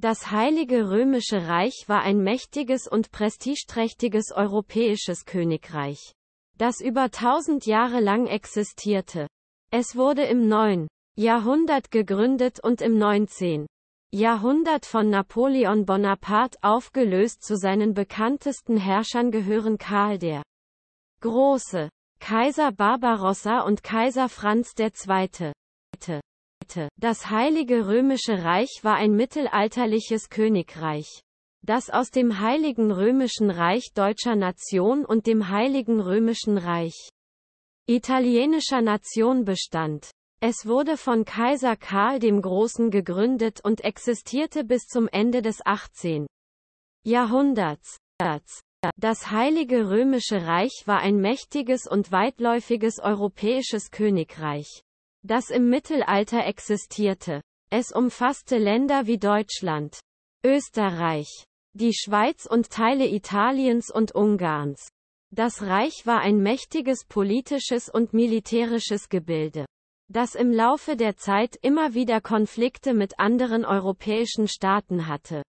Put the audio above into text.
Das Heilige Römische Reich war ein mächtiges und prestigeträchtiges europäisches Königreich, das über tausend Jahre lang existierte. Es wurde im 9. Jahrhundert gegründet und im 19. Jahrhundert von Napoleon Bonaparte aufgelöst. Zu seinen bekanntesten Herrschern gehören Karl der Große, Kaiser Barbarossa und Kaiser Franz II. Seite. Das Heilige Römische Reich war ein mittelalterliches Königreich, das aus dem Heiligen Römischen Reich deutscher Nation und dem Heiligen Römischen Reich italienischer Nation bestand. Es wurde von Kaiser Karl dem Großen gegründet und existierte bis zum Ende des 18. Jahrhunderts. Das Heilige Römische Reich war ein mächtiges und weitläufiges europäisches Königreich das im Mittelalter existierte. Es umfasste Länder wie Deutschland, Österreich, die Schweiz und Teile Italiens und Ungarns. Das Reich war ein mächtiges politisches und militärisches Gebilde, das im Laufe der Zeit immer wieder Konflikte mit anderen europäischen Staaten hatte.